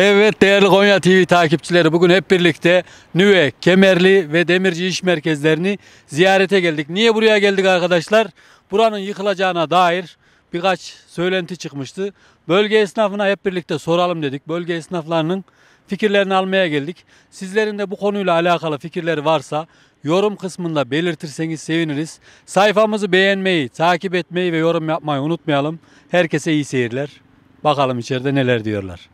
Evet değerli Konya TV takipçileri bugün hep birlikte Nüve, Kemerli ve Demirci iş merkezlerini ziyarete geldik. Niye buraya geldik arkadaşlar? Buranın yıkılacağına dair birkaç söylenti çıkmıştı. Bölge esnafına hep birlikte soralım dedik. Bölge esnaflarının fikirlerini almaya geldik. Sizlerin de bu konuyla alakalı fikirleri varsa yorum kısmında belirtirseniz seviniriz. Sayfamızı beğenmeyi, takip etmeyi ve yorum yapmayı unutmayalım. Herkese iyi seyirler. Bakalım içeride neler diyorlar.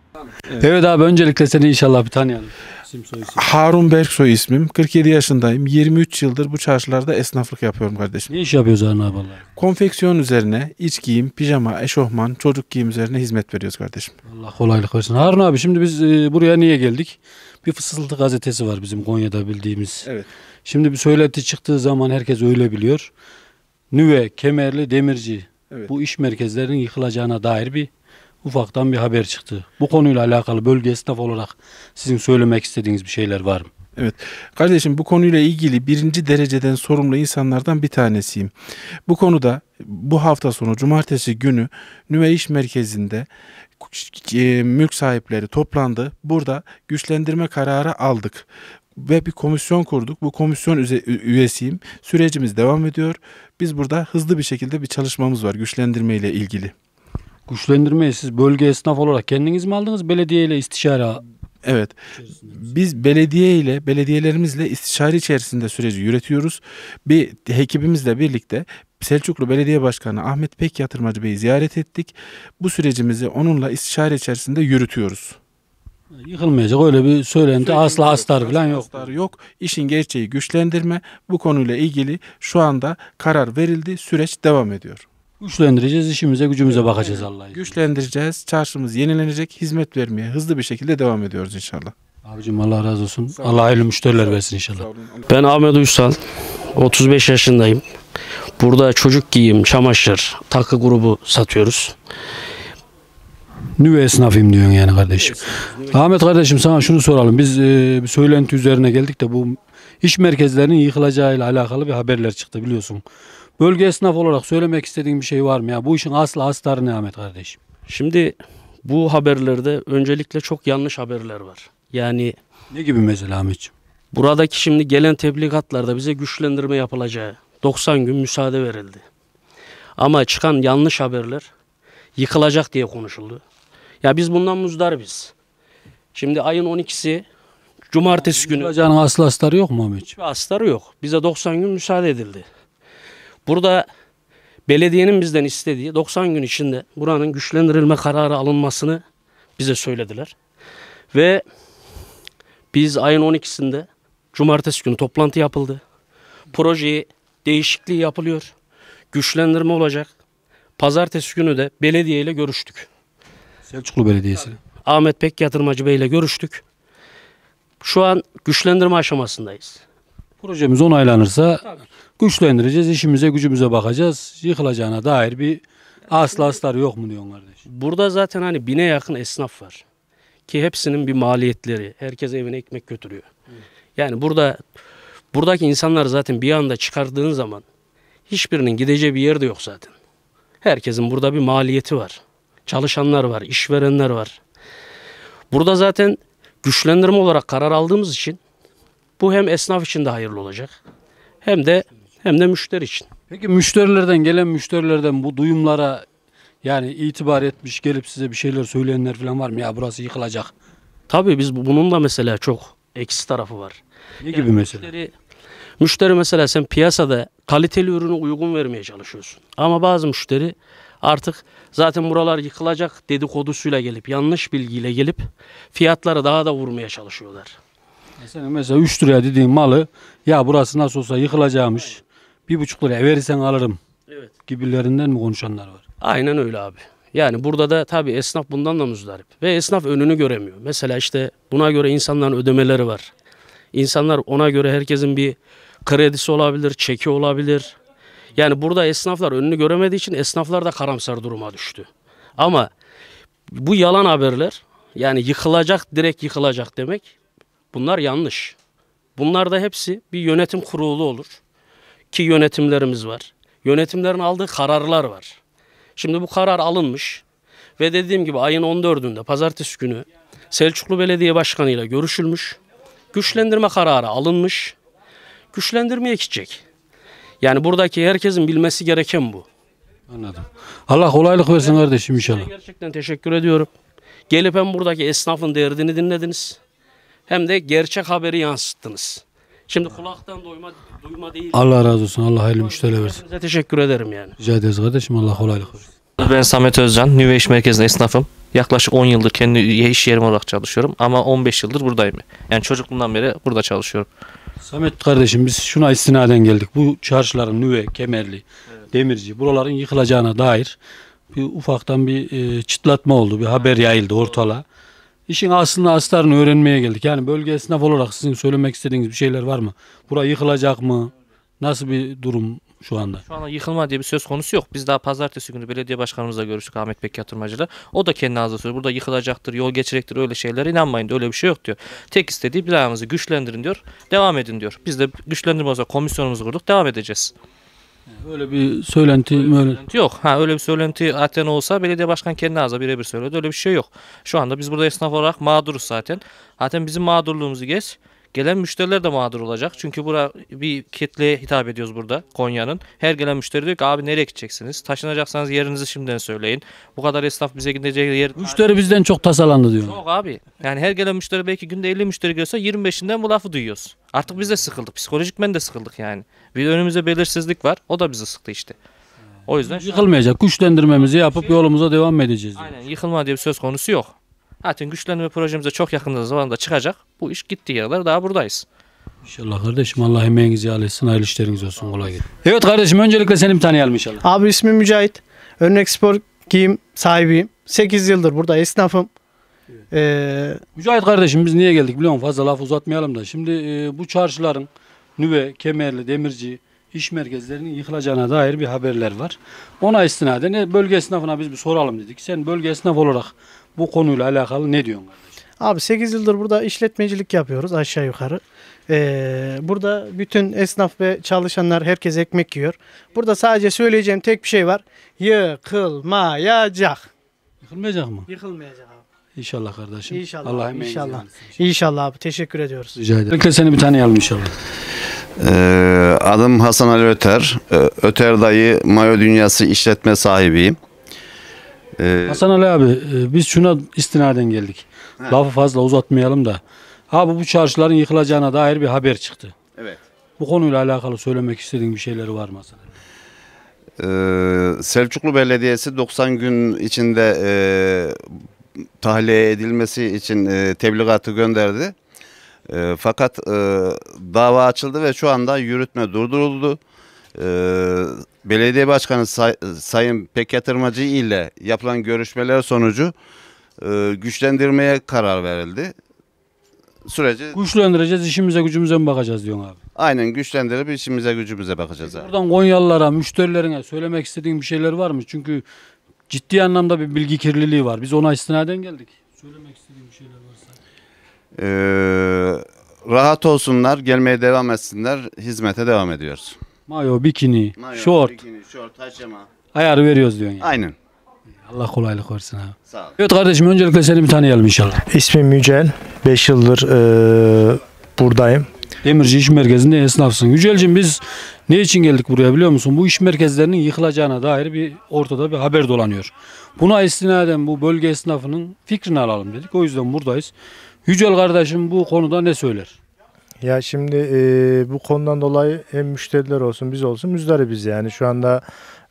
Evet. evet abi öncelikle seni inşallah bir tanıyalım. İsim, soy, Harun Berksoy ismim. 47 yaşındayım. 23 yıldır bu çarşılarda esnaflık yapıyorum kardeşim. Ne iş yapıyoruz Harun abi? Konfeksiyon üzerine iç giyim, pijama, eşofman, çocuk giyim üzerine hizmet veriyoruz kardeşim. Allah kolaylık versin. Harun abi şimdi biz e, buraya niye geldik? Bir Fısıltı gazetesi var bizim Konya'da bildiğimiz. Evet. Şimdi bir söyleti çıktığı zaman herkes öyle biliyor. Nüve, Kemerli, Demirci. Evet. Bu iş merkezlerinin yıkılacağına dair bir ufaktan bir haber çıktı. Bu konuyla alakalı bölge esnaf olarak sizin söylemek istediğiniz bir şeyler var mı? Evet. Kardeşim bu konuyla ilgili birinci dereceden sorumlu insanlardan bir tanesiyim. Bu konuda bu hafta sonu cumartesi günü Nüveyiş Merkezi'nde e, mülk sahipleri toplandı. Burada güçlendirme kararı aldık ve bir komisyon kurduk. Bu komisyon üyesiyim. Sürecimiz devam ediyor. Biz burada hızlı bir şekilde bir çalışmamız var güçlendirme ile ilgili. Güçlendirmeyi siz bölge esnaf olarak kendiniz mi aldınız? belediyeyle istişare Evet. Biz belediye ile belediyelerimizle istişare içerisinde süreci yürütüyoruz. Bir ekibimizle birlikte Selçuklu Belediye Başkanı Ahmet Pek Yatırmacı Bey'i ziyaret ettik. Bu sürecimizi onunla istişare içerisinde yürütüyoruz. Yıkılmayacak öyle bir söylenti Söylenim asla astar yok, falan yok. Astar yok. İşin gerçeği güçlendirme bu konuyla ilgili şu anda karar verildi. Süreç devam ediyor. Güçlendireceğiz, işimize gücümüze evet. bakacağız Allah'a. Güçlendireceğiz, çarşımız yenilenecek, hizmet vermeye hızlı bir şekilde devam ediyoruz inşallah. Abicim Allah razı olsun. Sağ Allah hayırlı müşteriler versin inşallah. Ben Ahmet Uysal, 35 yaşındayım. Burada çocuk giyim, çamaşır, takı grubu satıyoruz. Nüve esnafıyım diyorsun yani kardeşim. Evet. Ahmet kardeşim sana şunu soralım. Biz e, bir söylenti üzerine geldik de bu iş merkezlerinin yıkılacağıyla alakalı bir haberler çıktı biliyorsun. Bölge esnaf olarak söylemek istediğin bir şey var mı ya? Bu işin aslı astarı ne Ahmet kardeşim? Şimdi bu haberlerde öncelikle çok yanlış haberler var. Yani ne gibi mesela Ahmetciğim? Buradaki şimdi gelen tebligatlarda bize güçlendirme yapılacağı 90 gün müsaade verildi. Ama çıkan yanlış haberler yıkılacak diye konuşuldu. Ya biz bundan muzdar biz. Şimdi ayın 12'si cumartesi yani, günü. Yıkılacağının aslı astarı yok mu Ahmetciğim? Astarı yok. Bize 90 gün müsaade edildi. Burada belediyenin bizden istediği 90 gün içinde buranın güçlendirilme kararı alınmasını bize söylediler. Ve biz ayın 12'sinde cumartesi günü toplantı yapıldı. Projeyi değişikliği yapılıyor. Güçlendirme olacak. Pazartesi günü de belediye ile görüştük. Selçuklu Belediyesi. Ahmet Bek Yatırmacı Bey ile görüştük. Şu an güçlendirme aşamasındayız. Projemiz onaylanırsa Tabii güçlendireceğiz. işimize gücümüze bakacağız. Yıkılacağına dair bir asla aslar yok mu diyorsun kardeşim? Burada zaten hani bine yakın esnaf var. Ki hepsinin bir maliyetleri. Herkes evine ekmek götürüyor. Yani burada buradaki insanlar zaten bir anda çıkardığın zaman hiçbirinin gideceği bir yer de yok zaten. Herkesin burada bir maliyeti var. Çalışanlar var, işverenler var. Burada zaten güçlendirme olarak karar aldığımız için bu hem esnaf için de hayırlı olacak hem de hem de müşteri için. Peki müşterilerden gelen müşterilerden bu duyumlara yani itibar etmiş gelip size bir şeyler söyleyenler falan var mı? Ya burası yıkılacak. Tabii biz bunun da mesela çok eksi tarafı var. Ne yani gibi mesela? Müşteri, müşteri mesela sen piyasada kaliteli ürünü uygun vermeye çalışıyorsun. Ama bazı müşteri artık zaten buralar yıkılacak dedikodusuyla gelip yanlış bilgiyle gelip fiyatları daha da vurmaya çalışıyorlar. Mesela, mesela 3 liraya dediğin malı ya burası nasıl olsa yıkılacakmış. Aynen bir buçuk liraya verirsen alırım evet. gibilerinden mi konuşanlar var? Aynen öyle abi. Yani burada da tabii esnaf bundan da muzdarip. Ve esnaf önünü göremiyor. Mesela işte buna göre insanların ödemeleri var. İnsanlar ona göre herkesin bir kredisi olabilir, çeki olabilir. Yani burada esnaflar önünü göremediği için esnaflar da karamsar duruma düştü. Ama bu yalan haberler yani yıkılacak direkt yıkılacak demek bunlar yanlış. Bunlar da hepsi bir yönetim kurulu olur ki yönetimlerimiz var. Yönetimlerin aldığı kararlar var. Şimdi bu karar alınmış ve dediğim gibi ayın 14'ünde pazartesi günü Selçuklu Belediye Başkanı ile görüşülmüş. Güçlendirme kararı alınmış. Güçlendirmeye gidecek. Yani buradaki herkesin bilmesi gereken bu. Anladım. Allah kolaylık versin kardeşim inşallah. Gerçekten teşekkür ediyorum. Gelip hem buradaki esnafın derdini dinlediniz hem de gerçek haberi yansıttınız. Şimdi kulaktan doyma, duyma değil. Allah razı olsun. Allah hayırlı müşteri versin. Size teşekkür ederim yani. Rica ederiz kardeşim. Allah kolaylık versin. Ben Samet Özcan, Nüve İş merkezinde esnafım. Yaklaşık 10 yıldır kendi iş yerim olarak çalışıyorum ama 15 yıldır buradayım. Yani çocukluğumdan beri burada çalışıyorum. Samet kardeşim biz şuna istinaden geldik. Bu çarşıların Nüve, Kemerli, evet. Demirci buraların yıkılacağına dair bir ufaktan bir e, çıtlatma oldu. Bir haber yayıldı ortala. İşin aslını aslarını öğrenmeye geldik. Yani bölge esnaf olarak sizin söylemek istediğiniz bir şeyler var mı? Bura yıkılacak mı? Nasıl bir durum şu anda? Şu anda yıkılma diye bir söz konusu yok. Biz daha pazartesi günü belediye başkanımızla görüştük Ahmet Bek Yatırmacı'la. O da kendi ağzına söylüyor. Burada yıkılacaktır, yol geçecektir öyle şeyler inanmayın diyor. Öyle bir şey yok diyor. Tek istediği binamızı güçlendirin diyor. Devam edin diyor. Biz de güçlendirme olarak komisyonumuzu kurduk. Devam edeceğiz. Öyle bir söylenti öyle, öyle. söylenti yok. Ha öyle bir söylenti zaten olsa belediye başkan kendi ağzına birebir söyledi. Öyle bir şey yok. Şu anda biz burada esnaf olarak mağduruz zaten. Zaten bizim mağdurluğumuzu geç. Gelen müşteriler de mağdur olacak. Çünkü bura bir kitleye hitap ediyoruz burada Konya'nın. Her gelen müşteri diyor ki abi nereye gideceksiniz? Taşınacaksanız yerinizi şimdiden söyleyin. Bu kadar esnaf bize gideceği yer... Müşteri bizden çok tasalandı diyor. Çok abi. Yani her gelen müşteri belki günde 50 müşteri görse 25'inden bu lafı duyuyoruz. Artık biz de sıkıldık. Psikolojik ben de sıkıldık yani. Bir önümüzde belirsizlik var. O da bizi sıktı işte. O yüzden yıkılmayacak. Güçlendirmemizi yapıp şey- yolumuza devam edeceğiz. Diyor. Aynen yıkılma diye bir söz konusu yok. Zaten güçlenme projemize çok yakında zamanda çıkacak. Bu iş gittiği yerler daha buradayız. İnşallah kardeşim Allah emeğinizi helal etsin. Hayırlı işleriniz olsun. Kolay gelsin. Evet kardeşim öncelikle seni tanıyalım inşallah. Abi ismim Mücahit. Örnek spor giyim sahibiyim. 8 yıldır burada esnafım. Ee, Mücahit kardeşim biz niye geldik biliyor musun? Fazla laf uzatmayalım da. Şimdi e, bu çarşıların Nüve, Kemerli, Demirci iş merkezlerinin yıkılacağına dair bir haberler var. Ona istinaden e, bölge esnafına biz bir soralım dedik. Sen bölge esnaf olarak bu konuyla alakalı ne diyorsun kardeşim? Abi 8 yıldır burada işletmecilik yapıyoruz aşağı yukarı. Ee, burada bütün esnaf ve çalışanlar herkes ekmek yiyor. Burada sadece söyleyeceğim tek bir şey var. Yıkılmayacak. Yıkılmayacak mı? Yıkılmayacak abi. İnşallah kardeşim. İnşallah. Allah emeğinizi inşallah. İnşallah abi. Teşekkür ediyoruz. Rica ederim. Önce seni bir tanıyalım inşallah. Ee, adım Hasan Ali Öter. Ee, Öter dayı Mayo Dünyası işletme sahibiyim. Ee, Hasan Ali abi e, biz şuna istinaden geldik. He. Lafı fazla uzatmayalım da. Abi bu çarşıların yıkılacağına dair bir haber çıktı. Evet. Bu konuyla alakalı söylemek istediğin bir şeyleri var mı Hasan Ali? Ee, Selçuklu Belediyesi 90 gün içinde e, tahliye edilmesi için e, tebligatı gönderdi. E, fakat e, dava açıldı ve şu anda yürütme durduruldu. E, belediye başkanı say, Sayın Pek Yatırmacı ile yapılan görüşmeler sonucu e, güçlendirmeye karar verildi. Süreci Güçlendireceğiz, işimize gücümüze mi bakacağız diyor abi? aynen güçlendirip işimize gücümüze bakacağız abi. Buradan Konyalılara, müşterilerine söylemek istediğim bir şeyler var mı? Çünkü ciddi anlamda bir bilgi kirliliği var. Biz ona istinaden geldik. Söylemek istediğim bir şeyler varsa. E, rahat olsunlar, gelmeye devam etsinler, hizmete devam ediyoruz. Mayo, bikini, Mayo, şort. Bikini, şort, haşema. Ayarı veriyoruz diyorsun yani. Aynen. Allah kolaylık versin abi. Sağ ol. Evet kardeşim öncelikle seni bir tanıyalım inşallah. İsmim Yücel. 5 yıldır e, buradayım. Demirci İş Merkezi'nde esnafsın. Yücel'cim biz ne için geldik buraya biliyor musun? Bu iş merkezlerinin yıkılacağına dair bir ortada bir haber dolanıyor. Buna istinaden bu bölge esnafının fikrini alalım dedik. O yüzden buradayız. Yücel kardeşim bu konuda ne söyler? Ya şimdi e, bu konudan dolayı hem müşteriler olsun biz olsun biz yani. Şu anda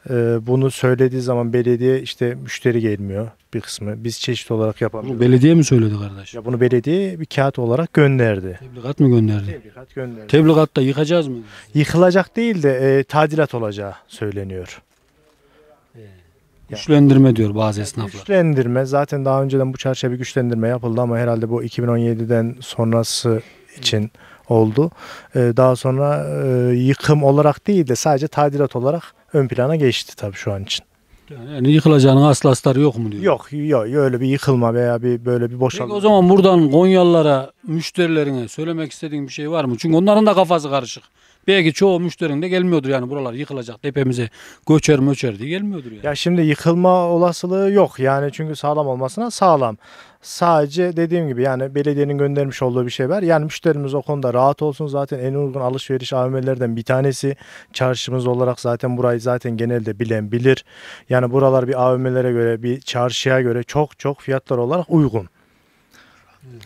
e, bunu söylediği zaman belediye işte müşteri gelmiyor bir kısmı. Biz çeşit olarak yapamıyoruz. belediye mi söyledi kardeş? Ya bunu belediye bir kağıt olarak gönderdi. Tebligat mı gönderdi? Tebligat gönderdi. Tebligatta yıkacağız mı? Yıkılacak değil de e, tadilat olacağı söyleniyor. Ee, güçlendirme diyor bazı esnaflar. Güçlendirme zaten daha önceden bu çerçeve bir güçlendirme yapıldı ama herhalde bu 2017'den sonrası için oldu. Ee, daha sonra e, yıkım olarak değil de sadece tadilat olarak ön plana geçti tabii şu an için. Yani yıkılacağının asla astarı yok mu diyor? Yok, yok öyle bir yıkılma veya bir böyle bir boşalma. Peki o zaman buradan Konyalılara, müşterilerine söylemek istediğin bir şey var mı? Çünkü onların da kafası karışık. Belki çoğu müşterinin de gelmiyordur yani buralar yıkılacak tepemize göçer möçer diye gelmiyordur yani. Ya şimdi yıkılma olasılığı yok yani çünkü sağlam olmasına sağlam. Sadece dediğim gibi yani belediyenin göndermiş olduğu bir şey var. Yani müşterimiz o konuda rahat olsun zaten en uygun alışveriş AVM'lerden bir tanesi. Çarşımız olarak zaten burayı zaten genelde bilen bilir. Yani buralar bir AVM'lere göre bir çarşıya göre çok çok fiyatlar olarak uygun.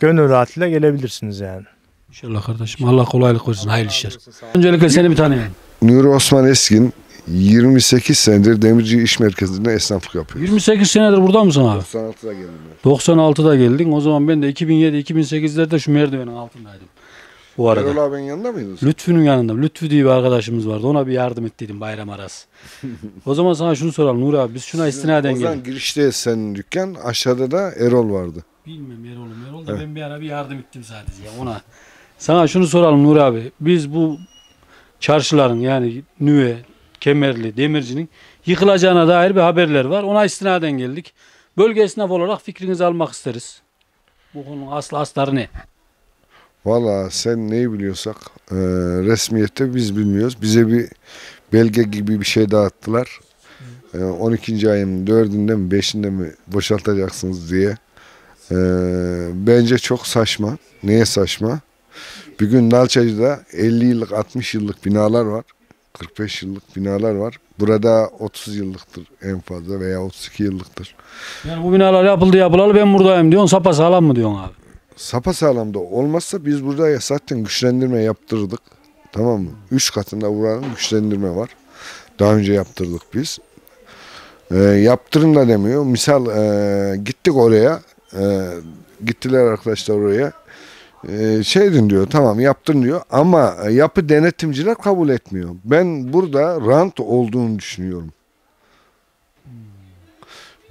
Gönül rahatlığıyla gelebilirsiniz yani. İnşallah kardeşim. Allah kolaylık versin. Hayırlı işler. Öncelikle seni bir tanıyalım. Nuri Osman Eskin 28 senedir Demirci İş Merkezi'nde esnaflık yapıyor. 28 senedir burada mısın abi? 96'da geldim. Ben. 96'da geldin. O zaman ben de 2007-2008'lerde şu merdivenin altındaydım. Bu arada. Erol abinin yanında mıydınız? Lütfü'nün yanında. Lütfü diye bir arkadaşımız vardı. Ona bir yardım ettiydim bayram arası. o zaman sana şunu soralım Nuri abi. Biz şuna istinaden geldik. O zaman girişte senin dükkan. Aşağıda da Erol vardı. Bilmem Erol'um. Erol da evet. ben bir ara bir yardım ettim sadece ona. Sana şunu soralım Nur abi. Biz bu çarşıların yani Nüve, Kemerli, Demirci'nin yıkılacağına dair bir haberler var. Ona istinaden geldik. Bölge esnaf olarak fikrinizi almak isteriz. Bu konunun aslı asları ne? Valla sen neyi biliyorsak e, resmiyette biz bilmiyoruz. Bize bir belge gibi bir şey dağıttılar. E, 12. ayın 4'ünde mi 5'inde mi boşaltacaksınız diye. E, bence çok saçma. Neye saçma? Bir gün Nalçacı'da 50 yıllık 60 yıllık binalar var. 45 yıllık binalar var. Burada 30 yıllıktır en fazla veya 32 yıllıktır. Yani bu binalar yapıldı yapılalı ben buradayım diyorsun. Sapa sağlam mı diyorsun abi? Sapa sağlam da olmazsa biz burada zaten güçlendirme yaptırdık. Tamam mı? Üç katında buranın güçlendirme var. Daha önce yaptırdık biz. E, ee, yaptırın da demiyor. Misal e, gittik oraya. E, gittiler arkadaşlar oraya. Ee, şeydin diyor tamam yaptın diyor ama e, yapı denetimciler kabul etmiyor. Ben burada rant olduğunu düşünüyorum.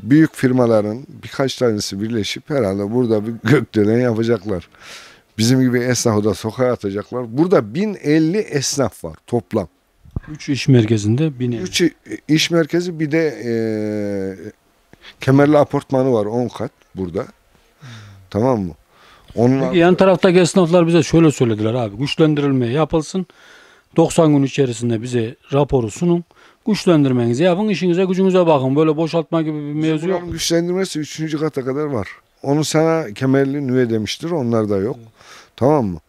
Büyük firmaların birkaç tanesi birleşip herhalde burada bir gökdelen yapacaklar. Bizim gibi esnafı da sokağa atacaklar. Burada 1050 esnaf var toplam. 3 iş merkezinde 1050. 3 iş merkezi bir de e, Kemerli apartmanı var 10 kat burada. Tamam mı? Onun Peki yan taraftaki esnaflar bize şöyle söylediler abi. Güçlendirilmeye yapılsın. 90 gün içerisinde bize raporu sunun. Güçlendirmenizi yapın. işinize gücünüze bakın. Böyle boşaltma gibi bir mevzu yok. Buranın güçlendirmesi 3. kata kadar var. Onu sana kemerli nüve demiştir. Onlar da yok. Evet. Tamam mı?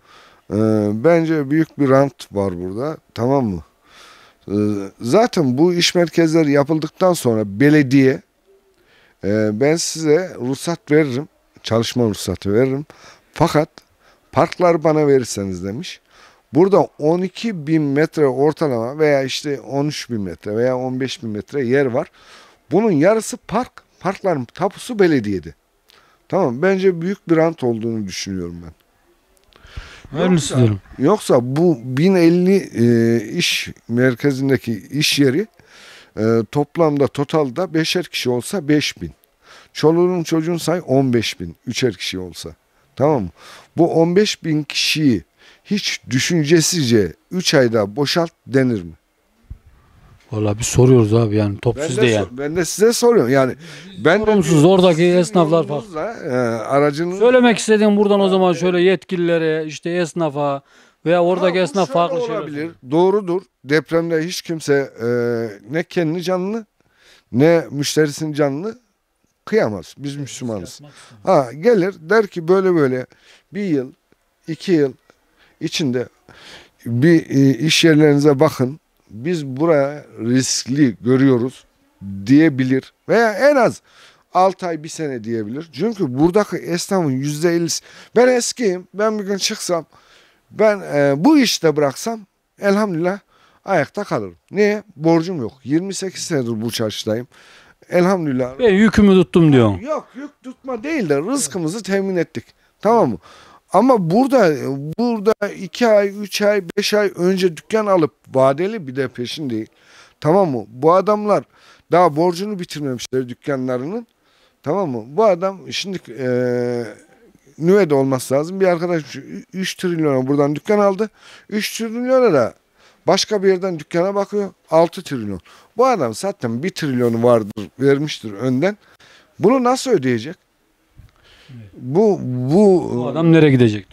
Ee, bence büyük bir rant var burada. Tamam mı? Ee, zaten bu iş merkezleri yapıldıktan sonra belediye e, ben size ruhsat veririm. Çalışma ruhsatı veririm. Fakat parklar bana verirseniz demiş. Burada 12 bin metre ortalama veya işte 13 bin metre veya 15 bin metre yer var. Bunun yarısı park. Parkların tapusu belediyede. Tamam bence büyük bir rant olduğunu düşünüyorum ben. Öyle yoksa, Yoksa bu 1050 e, iş merkezindeki iş yeri e, toplamda totalda beşer kişi olsa 5000. Çoluğun çocuğun say 15 bin. Üçer kişi olsa. Tamam mı? Bu 15 bin kişiyi hiç düşüncesizce 3 ayda boşalt denir mi? Valla bir soruyoruz abi yani topsuz ben de, yani. Ben de size soruyorum yani. Ben Sorumsuz oradaki esnaflar falan. E, aracınız... Söylemek istediğim buradan o zaman şöyle yetkililere işte esnafa veya oradaki tamam, esnaf farklı şeyler. Olabilir doğrudur depremde hiç kimse e, ne kendi canını ne müşterisinin canını Kıyamaz. Biz Müslümanız. Ha gelir der ki böyle böyle bir yıl, iki yıl içinde bir e, iş yerlerinize bakın. Biz buraya riskli görüyoruz diyebilir veya en az 6 ay bir sene diyebilir. Çünkü buradaki esnafın %50'si ben eskiyim ben bir gün çıksam ben e, bu işte bıraksam elhamdülillah ayakta kalırım. Niye? Borcum yok. 28 senedir bu çarşıdayım. Elhamdülillah. Ben yükümü tuttum diyor. Yok yük tutma değil de rızkımızı temin ettik. Tamam mı? Ama burada burada iki ay, üç ay, beş ay önce dükkan alıp vadeli bir de peşin değil. Tamam mı? Bu adamlar daha borcunu bitirmemişler dükkanlarının. Tamam mı? Bu adam şimdi e, Nüve'de olması lazım. Bir arkadaş 3 trilyona buradan dükkan aldı. 3 trilyona da başka bir yerden dükkana bakıyor. 6 trilyon. Bu adam zaten bir trilyonu vardır vermiştir önden. Bunu nasıl ödeyecek? Bu bu bu adam nereye gidecek?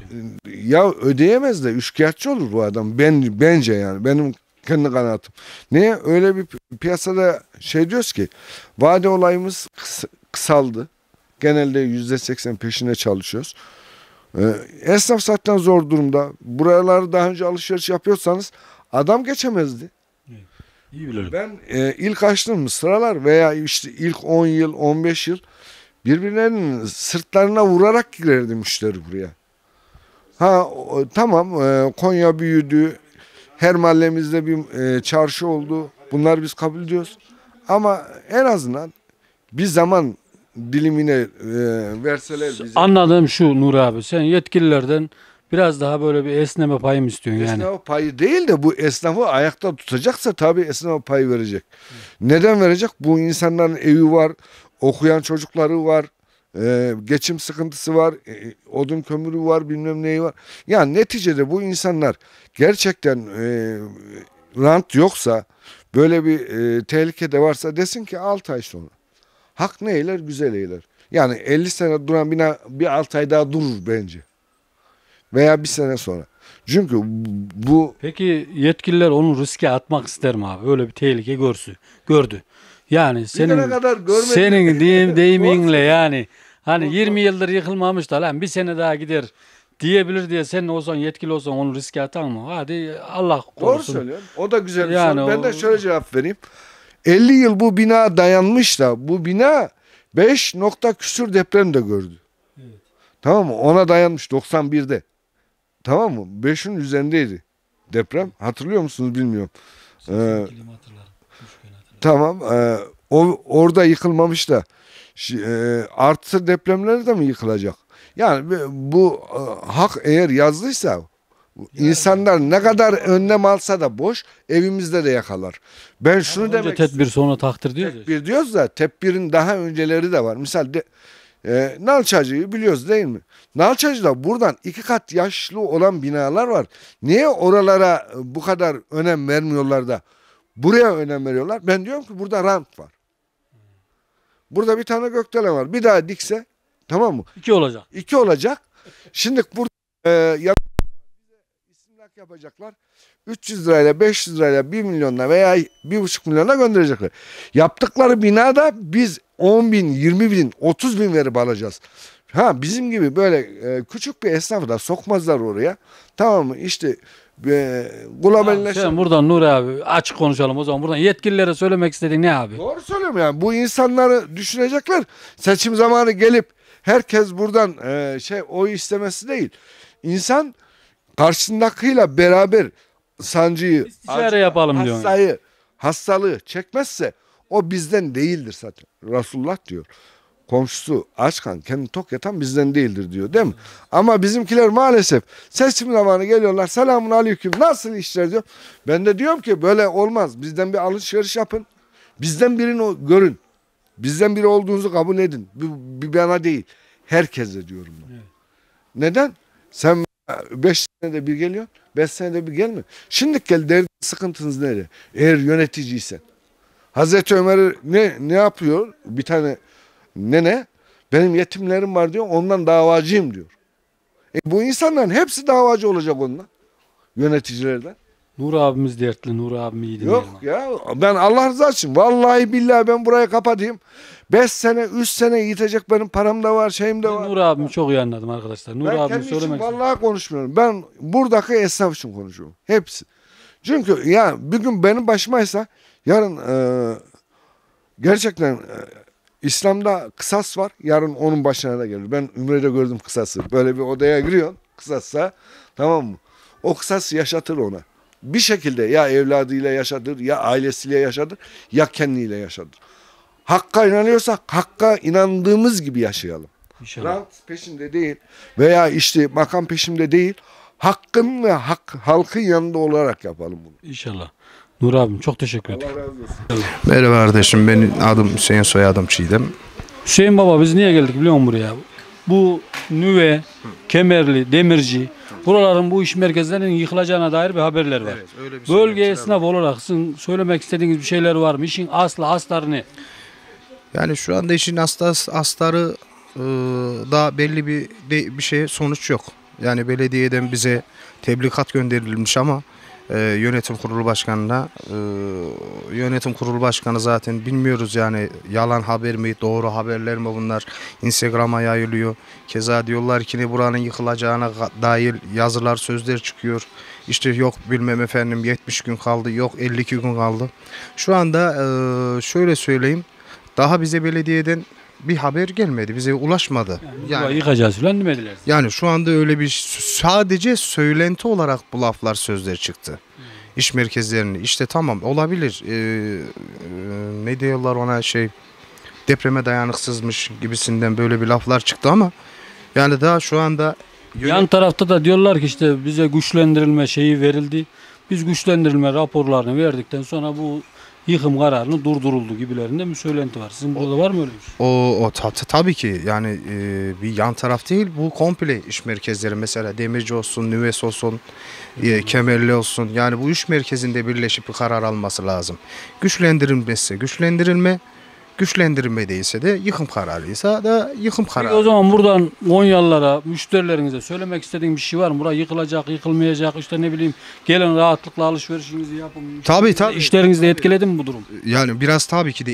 Ya ödeyemez de üçkağıtçı olur bu adam. Ben bence yani benim kendi kanaatim. Niye öyle bir piyasada şey diyoruz ki vade olayımız kısaldı. Genelde yüzde seksen peşine çalışıyoruz. Ee, esnaf zaten zor durumda. Buraları daha önce alışveriş yapıyorsanız adam geçemezdi. İyi bilirim. Ben e, ilk açtığım sıralar veya işte ilk 10 yıl 15 yıl birbirlerinin sırtlarına vurarak girerdi müşteri buraya. Ha o, e, tamam e, Konya büyüdü. Her mahallemizde bir e, çarşı oldu. Bunlar biz kabul ediyoruz. Ama en azından bir zaman dilimine e, verseler bize. Anladığım şu Nur abi sen yetkililerden Biraz daha böyle bir esneme payı mı istiyorsun esnaf yani? Esnaf payı değil de bu esnafı ayakta tutacaksa tabii esnaf payı verecek. Neden verecek? Bu insanların evi var, okuyan çocukları var, e, geçim sıkıntısı var, e, e, odun kömürü var, bilmem neyi var. Yani neticede bu insanlar gerçekten rant yoksa, böyle bir tehlike de varsa desin ki 6 ay sonra. Hak ne eyler? Güzel eyler. Yani 50 sene duran bina bir 6 ay daha durur bence veya bir sene sonra. Çünkü bu... Peki yetkililer onu riske atmak ister mi abi? Öyle bir tehlike görsü, gördü. Yani senin kadar senin deyim, deyiminle yani hani 20 yıldır yıkılmamış da lan bir sene daha gider diyebilir diye sen olsan yetkili olsan onu riske atar mı? Hadi Allah korusun. Doğru söylüyorsun. O da güzel bir yani soru. Ben o... de şöyle cevap vereyim. 50 yıl bu bina dayanmış da bu bina 5 nokta küsür deprem de gördü. Evet. Tamam mı? Ona dayanmış 91'de. Tamam mı? 5'in üzerindeydi deprem. Hatırlıyor musunuz bilmiyorum. Ee, tamam. E, o, orada yıkılmamış da e, artı depremler de mi yıkılacak? Yani bu e, hak eğer yazdıysa yani. İnsanlar ne kadar önlem alsa da boş evimizde de yakalar. Ben şunu yani demek tedbir sonra takdir diyoruz. Tedbir diyoruz da tedbirin daha önceleri de var. Mesela. de, e, Nalçacı'yı biliyoruz değil mi? Nalçacı'da buradan iki kat yaşlı olan binalar var. Niye oralara e, bu kadar önem vermiyorlar da buraya önem veriyorlar? Ben diyorum ki burada rant var. Burada bir tane gökdelen var. Bir daha dikse tamam mı? İki olacak. İki olacak. Şimdi burada e, isimlak yapacaklar. 300 lirayla 500 lirayla 1 milyonla veya 1,5 milyona gönderecekler. Yaptıkları bina da biz 10 bin, 20 bin, 30 bin verip alacağız. Ha bizim gibi böyle e, küçük bir esnafı da sokmazlar oraya. Tamam mı? İşte e, globalleşme. Sen buradan Nuri abi açık konuşalım o zaman. Buradan yetkililere söylemek istediğin ne abi? Doğru söylüyorum yani. Bu insanları düşünecekler. Seçim zamanı gelip herkes buradan e, şey oy istemesi değil. İnsan karşısındakiyle beraber sancıyı, İstişare acı, yapalım hastayı, diyor. hastalığı çekmezse o bizden değildir zaten. Resulullah diyor. Komşusu açkan kendi tok yatan bizden değildir diyor değil mi? Ama bizimkiler maalesef seçim zamanı geliyorlar. Selamun aleyküm nasıl işler diyor. Ben de diyorum ki böyle olmaz. Bizden bir alışveriş yapın. Bizden birini görün. Bizden biri olduğunuzu kabul edin. Bir, bir bana değil. Herkese diyorum ben. Evet. Neden? Sen 5 senede bir geliyorsun. 5 senede bir gelme. Şimdi gel derdin sıkıntınız nereye? Eğer yöneticiysen. Hazreti Ömer ne, ne yapıyor? Bir tane nene benim yetimlerim var diyor ondan davacıyım diyor. E bu insanların hepsi davacı olacak ondan. Yöneticilerden. Nur abimiz dertli Nur abim iyi dinleyelim. Yok ya ben Allah rızası için vallahi billahi ben burayı kapatayım. 5 sene 3 sene yitecek benim param da var şeyim de ben var. Nur abimi çok iyi anladım arkadaşlar. Nur ben abimi söylemek için vallahi konuşmuyorum. Ben buradaki esnaf için konuşuyorum. Hepsi. Çünkü ya bir gün benim başımaysa Yarın e, gerçekten e, İslam'da kısas var. Yarın onun başına da gelir. Ben Ümre'de gördüm kısası. Böyle bir odaya giriyorsun kısassa tamam mı? O kısas yaşatır ona. Bir şekilde ya evladıyla yaşatır, ya ailesiyle yaşatır, ya kendiyle yaşatır. Hakka inanıyorsak hakka inandığımız gibi yaşayalım. İnşallah. Rant peşinde değil veya işte makam peşimde değil. Hakkın ve hak, halkın yanında olarak yapalım bunu. İnşallah. Nur abim çok teşekkür ederim. Allah razı olsun. Merhaba kardeşim benim adım Hüseyin soyadım Çiğdem. Hüseyin baba biz niye geldik biliyor musun buraya? Bu Nüve, Kemerli, Demirci buraların bu iş merkezlerinin yıkılacağına dair bir haberler var. Evet, öyle bir Bölge esnaf olarak sizin söylemek istediğiniz bir şeyler var mı? İşin aslı astarı ne? Yani şu anda işin astas, astarı e, daha belli bir bir şey sonuç yok. Yani belediyeden bize tebligat gönderilmiş ama e, yönetim kurulu başkanına. E, yönetim kurulu başkanı zaten bilmiyoruz yani yalan haber mi, doğru haberler mi bunlar Instagram'a yayılıyor. Keza diyorlar ki ne buranın yıkılacağına dair yazılar, sözler çıkıyor. İşte yok bilmem efendim 70 gün kaldı, yok 52 gün kaldı. Şu anda e, şöyle söyleyeyim. Daha bize belediyeden bir haber gelmedi. Bize ulaşmadı. Yani, yani yıkacağız falan demediler. Yani şu anda öyle bir sadece söylenti olarak bu laflar sözler çıktı. Hmm. İş merkezlerini işte tamam olabilir. Ee, e, ne diyorlar ona şey depreme dayanıksızmış gibisinden böyle bir laflar çıktı ama yani daha şu anda yan tarafta da diyorlar ki işte bize güçlendirilme şeyi verildi. Biz güçlendirilme raporlarını verdikten sonra bu yıkım kararını durduruldu gibilerinde bir söylenti var. Sizin burada var mı öyle bir şey? O, o tab tabii ki yani e, bir yan taraf değil bu komple iş merkezleri mesela Demirci olsun, Nüves olsun, e, Kemerli olsun yani bu iş merkezinde birleşip bir karar alması lazım. Güçlendirilmesi, güçlendirilme Güçlendirme güçlendirmediyse de yıkım kararıysa da yıkım kararı. Peki o zaman buradan Konyalılara, müşterilerinize söylemek istediğin bir şey var mı? Burası yıkılacak, yıkılmayacak işte ne bileyim gelin rahatlıkla alışverişinizi yapın. Tabii işte, tabii. İşlerinizi tabii. etkiledi mi bu durum? Yani biraz tabii ki de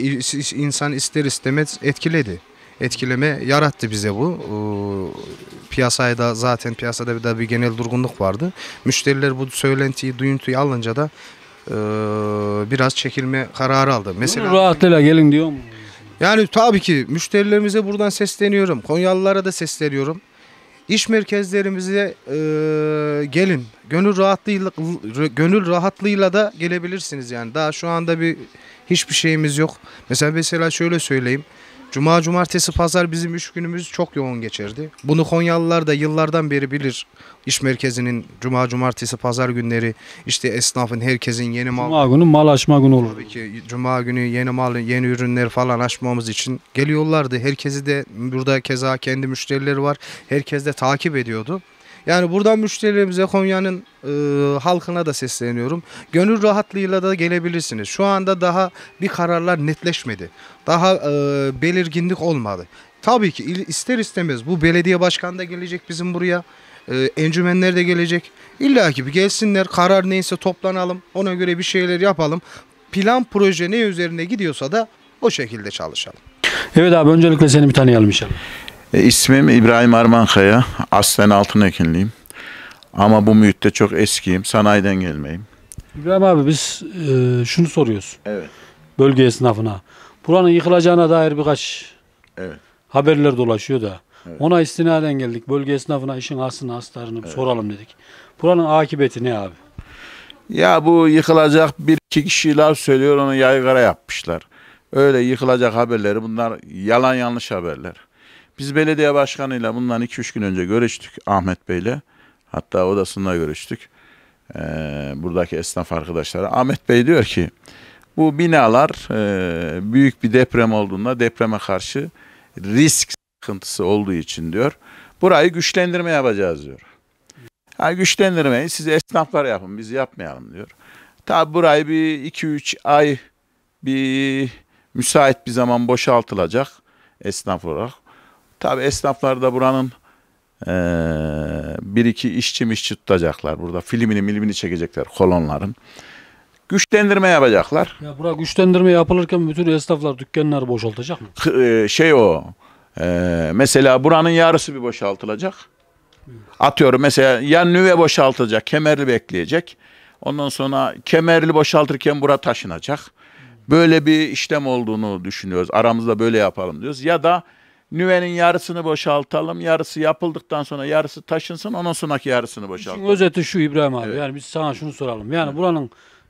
insan ister istemez etkiledi. Etkileme yarattı bize bu. Ee, piyasaya da zaten piyasada bir, de bir genel durgunluk vardı. Müşteriler bu söylentiyi, duyuntuyu alınca da ee, biraz çekilme kararı aldı. Mesela rahatlığıyla gelin diyor mu? Yani tabii ki müşterilerimize buradan sesleniyorum. Konyalılara da sesleniyorum. İş merkezlerimize e, gelin. Gönül rahatlığıyla gönül rahatlığıyla da gelebilirsiniz yani. Daha şu anda bir hiçbir şeyimiz yok. Mesela mesela şöyle söyleyeyim. Cuma, cumartesi, pazar bizim üç günümüz çok yoğun geçirdi. Bunu Konyalılar da yıllardan beri bilir. İş merkezinin cuma, cumartesi, pazar günleri işte esnafın, herkesin yeni mal... Cuma günü mal açma günü olur. Tabii ki cuma günü yeni mal, yeni ürünler falan açmamız için geliyorlardı. Herkesi de burada keza kendi müşterileri var. Herkes de takip ediyordu. Yani buradan müşterilerimize Konya'nın e, halkına da sesleniyorum. Gönül rahatlığıyla da gelebilirsiniz. Şu anda daha bir kararlar netleşmedi. Daha e, belirginlik olmadı. Tabii ki ister istemez bu belediye başkanı da gelecek bizim buraya. E, encümenler de gelecek. İlla ki bir gelsinler karar neyse toplanalım ona göre bir şeyler yapalım. Plan proje ne üzerine gidiyorsa da o şekilde çalışalım. Evet abi öncelikle seni bir tanıyalım inşallah. E, ismim İbrahim Armankaya. Aslen Ekinliyim. Ama bu mühitte çok eskiyim. Sanayiden gelmeyim. İbrahim abi biz e, şunu soruyoruz. Evet. Bölge esnafına. Buranın yıkılacağına dair birkaç evet. haberler dolaşıyor da. Evet. Ona istinaden geldik. Bölge esnafına işin aslını astarını evet. soralım dedik. Buranın akıbeti ne abi? Ya bu yıkılacak bir iki kişi laf söylüyor onu yaygara yapmışlar. Öyle yıkılacak haberleri bunlar yalan yanlış haberler. Biz belediye başkanıyla bundan 2-3 gün önce görüştük Ahmet Bey'le. Hatta odasında görüştük. Ee, buradaki esnaf arkadaşlara. Ahmet Bey diyor ki bu binalar e, büyük bir deprem olduğunda depreme karşı risk sıkıntısı olduğu için diyor. Burayı güçlendirme yapacağız diyor. Yani güçlendirmeyi siz esnaflar yapın biz yapmayalım diyor. Tabi burayı bir 2-3 ay bir müsait bir zaman boşaltılacak esnaf olarak. Tabi esnaflar da buranın e, bir iki işçi mişçi tutacaklar. Burada filmini milimini çekecekler kolonların. Güçlendirme yapacaklar. Ya bura güçlendirme yapılırken bütün esnaflar dükkanları boşaltacak mı? şey o. E, mesela buranın yarısı bir boşaltılacak. Atıyorum mesela ya nüve boşaltılacak, kemerli bekleyecek. Ondan sonra kemerli boşaltırken bura taşınacak. Böyle bir işlem olduğunu düşünüyoruz. Aramızda böyle yapalım diyoruz. Ya da nüvenin yarısını boşaltalım. Yarısı yapıldıktan sonra yarısı taşınsın. Ondan sonraki yarısını boşaltalım. Şimdi özeti şu İbrahim abi. Evet. Yani biz sana şunu soralım. Yani evet. buranın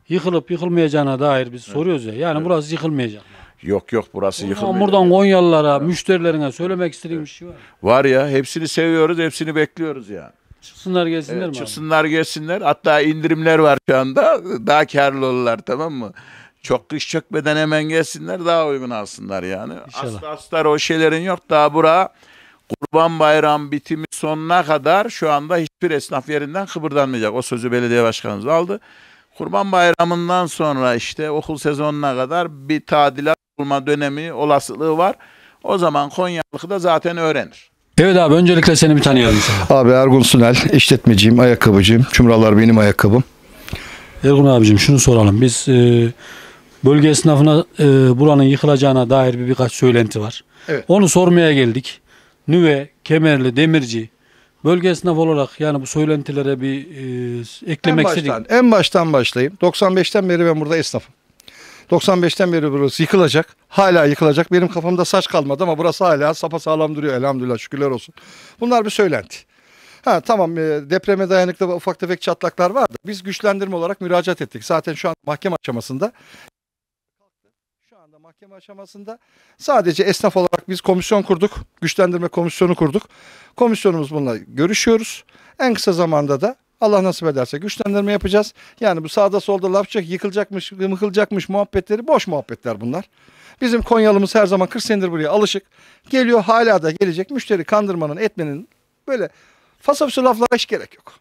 yıkılıp yıkılmayacağına dair biz evet. soruyoruz ya. Yani evet. burası yıkılmayacak. Yok yok burası yıkılmayacak. Buradan Konyalılara, evet. müşterilerine söylemek istediğim evet. bir şey var. Var ya hepsini seviyoruz, hepsini bekliyoruz yani. Çıksınlar gelsinler evet, mi? Çıksınlar abi? gelsinler. Hatta indirimler var şu anda. Daha karlı olurlar tamam mı? Çok kış çökmeden hemen gelsinler daha uygun alsınlar yani. İnşallah. Asla aslar o şeylerin yok. Daha bura Kurban Bayram bitimi sonuna kadar şu anda hiçbir esnaf yerinden kıpırdanmayacak. O sözü belediye başkanımız aldı. Kurban Bayramı'ndan sonra işte okul sezonuna kadar bir tadilat olma dönemi olasılığı var. O zaman Konyalık'ı da zaten öğrenir. Evet abi öncelikle seni bir tanıyalım. Abi Ergun Sunel, işletmeciyim, ayakkabıcıyım. Çumralar benim ayakkabım. Ergun abicim şunu soralım. Biz e, Bölge esnafına e, buranın yıkılacağına dair bir birkaç söylenti var. Evet. Onu sormaya geldik. Nüve, Kemerli, Demirci bölge esnaf olarak yani bu söylentilere bir e, eklemek en baştan, istedim. En baştan başlayayım. 95'ten beri ben burada esnafım. 95'ten beri burası yıkılacak. Hala yıkılacak. Benim kafamda saç kalmadı ama burası hala sapa sağlam duruyor elhamdülillah şükürler olsun. Bunlar bir söylenti. Ha tamam e, depreme dayanıklı ufak tefek çatlaklar vardı. Biz güçlendirme olarak müracaat ettik. Zaten şu an mahkeme aşamasında mahkeme aşamasında sadece esnaf olarak biz komisyon kurduk. Güçlendirme komisyonu kurduk. Komisyonumuz bununla görüşüyoruz. En kısa zamanda da Allah nasip ederse güçlendirme yapacağız. Yani bu sağda solda lafçak yıkılacakmış, yıkılacakmış muhabbetleri boş muhabbetler bunlar. Bizim Konyalımız her zaman 40 senedir buraya alışık. Geliyor hala da gelecek. Müşteri kandırmanın, etmenin böyle fasafsü laflara hiç gerek yok.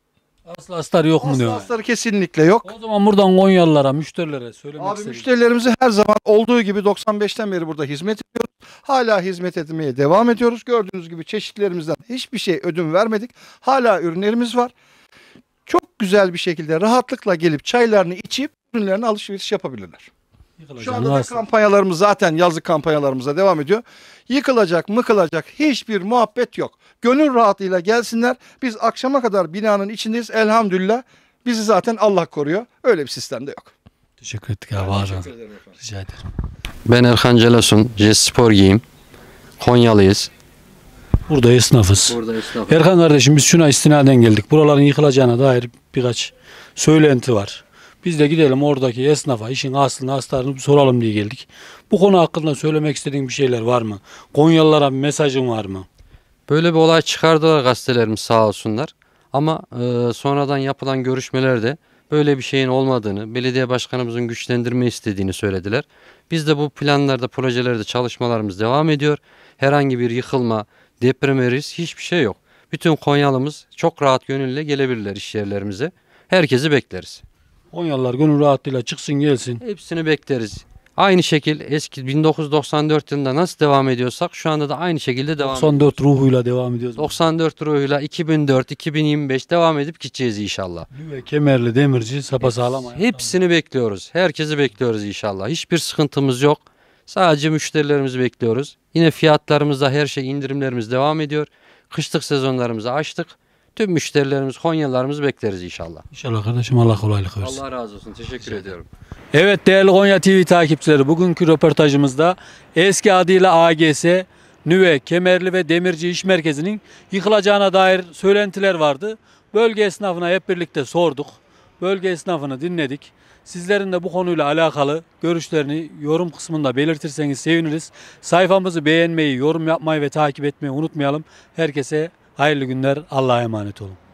Aslı astar yok mu diyor. Aslar kesinlikle yok. O zaman buradan Konyalılara, müşterilere söylemek Abi istedim. müşterilerimize her zaman olduğu gibi 95'ten beri burada hizmet ediyoruz. Hala hizmet etmeye devam ediyoruz. Gördüğünüz gibi çeşitlerimizden hiçbir şey ödün vermedik. Hala ürünlerimiz var. Çok güzel bir şekilde rahatlıkla gelip çaylarını içip ürünlerine alışveriş yapabilirler. Şu anda da kampanyalarımız zaten yazlık kampanyalarımıza devam ediyor. Yıkılacak, mıkılacak hiçbir muhabbet yok. Gönül rahatlığıyla gelsinler. Biz akşama kadar binanın içindeyiz. Elhamdülillah bizi zaten Allah koruyor. Öyle bir sistem de yok. Teşekkür ettik abi. Ben teşekkür ederim Rica ederim. Ben Erkan Celasun. J Giyim. Konyalıyız. Burada esnafız. Burada esnafız. Erkan kardeşim biz şuna istinaden geldik. Buraların yıkılacağına dair birkaç söylenti var. Biz de gidelim oradaki esnafa işin aslını astarını bir soralım diye geldik. Bu konu hakkında söylemek istediğin bir şeyler var mı? Konyalılara bir mesajın var mı? Böyle bir olay çıkardılar gazetelerimiz sağ olsunlar. Ama e, sonradan yapılan görüşmelerde böyle bir şeyin olmadığını, belediye başkanımızın güçlendirme istediğini söylediler. Biz de bu planlarda, projelerde çalışmalarımız devam ediyor. Herhangi bir yıkılma, depreme risk hiçbir şey yok. Bütün Konyalımız çok rahat gönülle gelebilirler iş yerlerimize. Herkesi bekleriz. Konyalılar gönül rahatlığıyla çıksın gelsin. Hepsini bekleriz. Aynı şekil eski 1994 yılında nasıl devam ediyorsak şu anda da aynı şekilde devam 94 ediyoruz. ruhuyla devam ediyoruz. 94 ruhuyla 2004, 2025 devam edip gideceğiz inşallah. ve Kemerli, Demirci, sapasağlam. Hepsini, hepsini bekliyoruz. Herkesi bekliyoruz inşallah. Hiçbir sıkıntımız yok. Sadece müşterilerimizi bekliyoruz. Yine fiyatlarımızda her şey indirimlerimiz devam ediyor. Kışlık sezonlarımızı açtık tüm müşterilerimiz, Konyalarımız bekleriz inşallah. İnşallah kardeşim Allah kolaylık versin. Allah razı olsun. Teşekkür inşallah. ediyorum. Evet değerli Konya TV takipçileri bugünkü röportajımızda eski adıyla AGS, Nüve, Kemerli ve Demirci İş Merkezi'nin yıkılacağına dair söylentiler vardı. Bölge esnafına hep birlikte sorduk. Bölge esnafını dinledik. Sizlerin de bu konuyla alakalı görüşlerini yorum kısmında belirtirseniz seviniriz. Sayfamızı beğenmeyi, yorum yapmayı ve takip etmeyi unutmayalım. Herkese Hayırlı günler. Allah'a emanet olun.